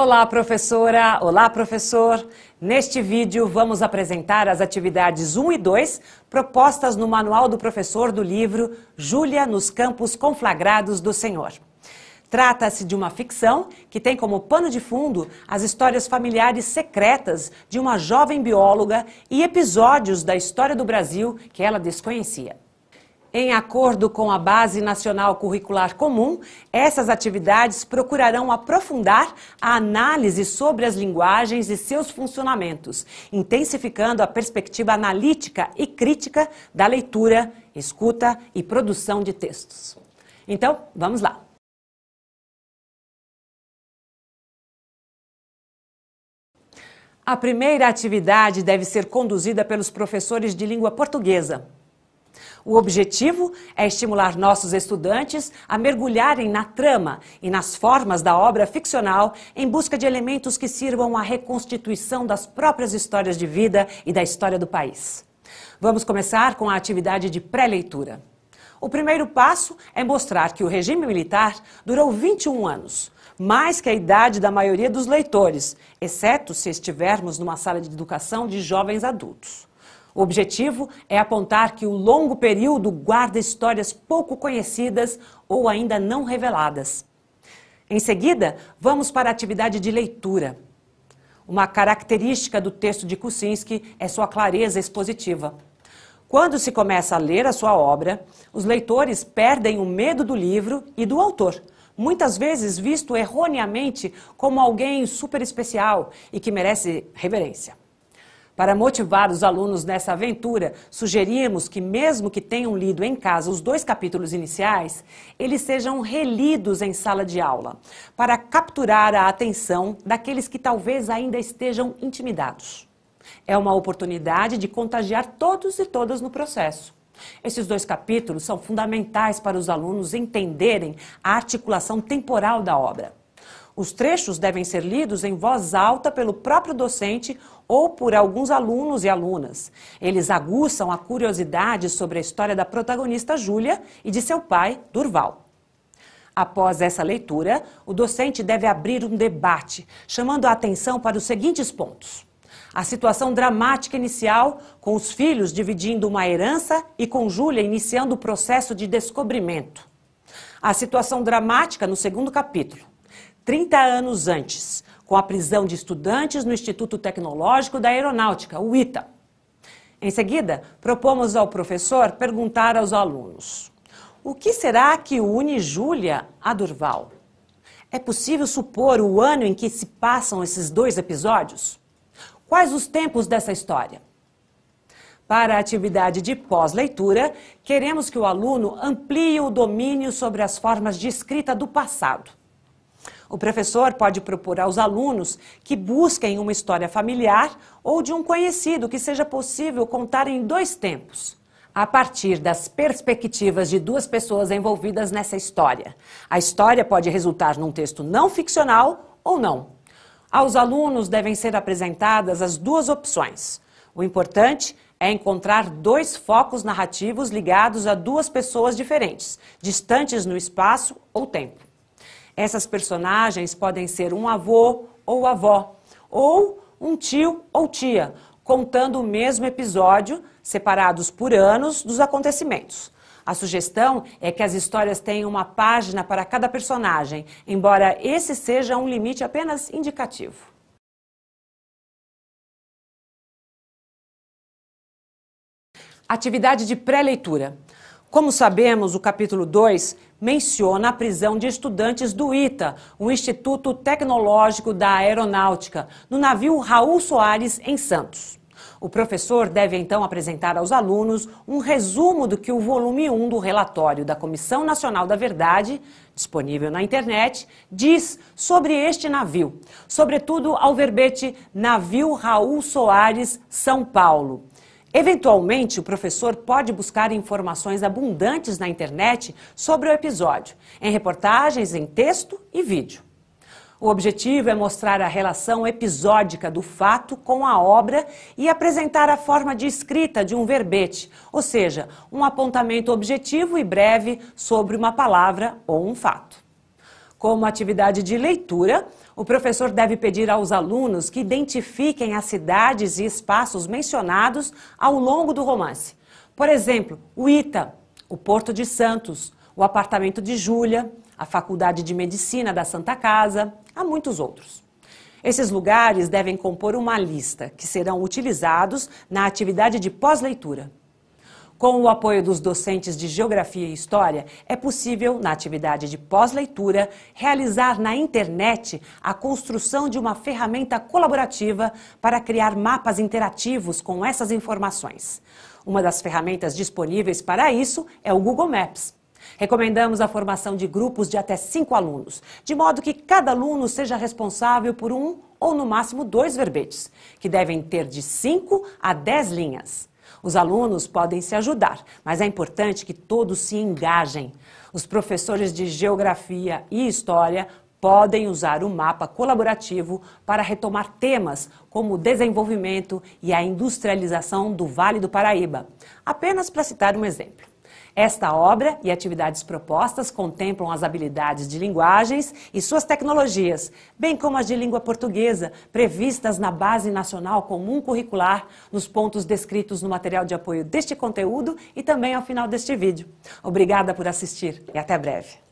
Olá, professora! Olá, professor! Neste vídeo, vamos apresentar as atividades 1 e 2 propostas no Manual do Professor do livro Júlia nos Campos Conflagrados do Senhor. Trata-se de uma ficção que tem como pano de fundo as histórias familiares secretas de uma jovem bióloga e episódios da história do Brasil que ela desconhecia. Em acordo com a Base Nacional Curricular Comum, essas atividades procurarão aprofundar a análise sobre as linguagens e seus funcionamentos, intensificando a perspectiva analítica e crítica da leitura, escuta e produção de textos. Então, vamos lá! A primeira atividade deve ser conduzida pelos professores de língua portuguesa, o objetivo é estimular nossos estudantes a mergulharem na trama e nas formas da obra ficcional em busca de elementos que sirvam à reconstituição das próprias histórias de vida e da história do país. Vamos começar com a atividade de pré-leitura. O primeiro passo é mostrar que o regime militar durou 21 anos, mais que a idade da maioria dos leitores, exceto se estivermos numa sala de educação de jovens adultos. O objetivo é apontar que o longo período guarda histórias pouco conhecidas ou ainda não reveladas. Em seguida, vamos para a atividade de leitura. Uma característica do texto de Kuczynski é sua clareza expositiva. Quando se começa a ler a sua obra, os leitores perdem o medo do livro e do autor, muitas vezes visto erroneamente como alguém super especial e que merece reverência. Para motivar os alunos nessa aventura, sugerimos que, mesmo que tenham lido em casa os dois capítulos iniciais, eles sejam relidos em sala de aula, para capturar a atenção daqueles que talvez ainda estejam intimidados. É uma oportunidade de contagiar todos e todas no processo. Esses dois capítulos são fundamentais para os alunos entenderem a articulação temporal da obra. Os trechos devem ser lidos em voz alta pelo próprio docente ou por alguns alunos e alunas. Eles aguçam a curiosidade sobre a história da protagonista Júlia e de seu pai, Durval. Após essa leitura, o docente deve abrir um debate, chamando a atenção para os seguintes pontos. A situação dramática inicial, com os filhos dividindo uma herança e com Júlia iniciando o processo de descobrimento. A situação dramática no segundo capítulo. 30 anos antes, com a prisão de estudantes no Instituto Tecnológico da Aeronáutica, o ITA. Em seguida, propomos ao professor perguntar aos alunos: o que será que une Júlia a Durval? É possível supor o ano em que se passam esses dois episódios? Quais os tempos dessa história? Para a atividade de pós-leitura, queremos que o aluno amplie o domínio sobre as formas de escrita do passado. O professor pode propor aos alunos que busquem uma história familiar ou de um conhecido que seja possível contar em dois tempos a partir das perspectivas de duas pessoas envolvidas nessa história. A história pode resultar num texto não ficcional ou não. Aos alunos devem ser apresentadas as duas opções. O importante é encontrar dois focos narrativos ligados a duas pessoas diferentes, distantes no espaço ou tempo. Essas personagens podem ser um avô ou avó, ou um tio ou tia, contando o mesmo episódio, separados por anos dos acontecimentos. A sugestão é que as histórias tenham uma página para cada personagem, embora esse seja um limite apenas indicativo. Atividade de pré-leitura. Como sabemos, o capítulo 2 menciona a prisão de estudantes do ITA, o Instituto Tecnológico da Aeronáutica, no navio Raul Soares, em Santos. O professor deve então apresentar aos alunos um resumo do que o volume 1 do relatório da Comissão Nacional da Verdade, disponível na internet, diz sobre este navio, sobretudo ao verbete Navio Raul Soares, São Paulo. Eventualmente, o professor pode buscar informações abundantes na internet sobre o episódio, em reportagens, em texto e vídeo. O objetivo é mostrar a relação episódica do fato com a obra e apresentar a forma de escrita de um verbete, ou seja, um apontamento objetivo e breve sobre uma palavra ou um fato. Como atividade de leitura, o professor deve pedir aos alunos que identifiquem as cidades e espaços mencionados ao longo do romance. Por exemplo, o Ita, o Porto de Santos, o apartamento de Júlia, a Faculdade de Medicina da Santa Casa, há muitos outros. Esses lugares devem compor uma lista que serão utilizados na atividade de pós-leitura. Com o apoio dos docentes de Geografia e História, é possível, na atividade de pós-leitura, realizar na internet a construção de uma ferramenta colaborativa para criar mapas interativos com essas informações. Uma das ferramentas disponíveis para isso é o Google Maps. Recomendamos a formação de grupos de até cinco alunos, de modo que cada aluno seja responsável por um ou no máximo dois verbetes, que devem ter de 5 a 10 linhas. Os alunos podem se ajudar, mas é importante que todos se engajem. Os professores de geografia e história podem usar o mapa colaborativo para retomar temas como o desenvolvimento e a industrialização do Vale do Paraíba, apenas para citar um exemplo. Esta obra e atividades propostas contemplam as habilidades de linguagens e suas tecnologias, bem como as de língua portuguesa, previstas na Base Nacional Comum Curricular, nos pontos descritos no material de apoio deste conteúdo e também ao final deste vídeo. Obrigada por assistir e até breve.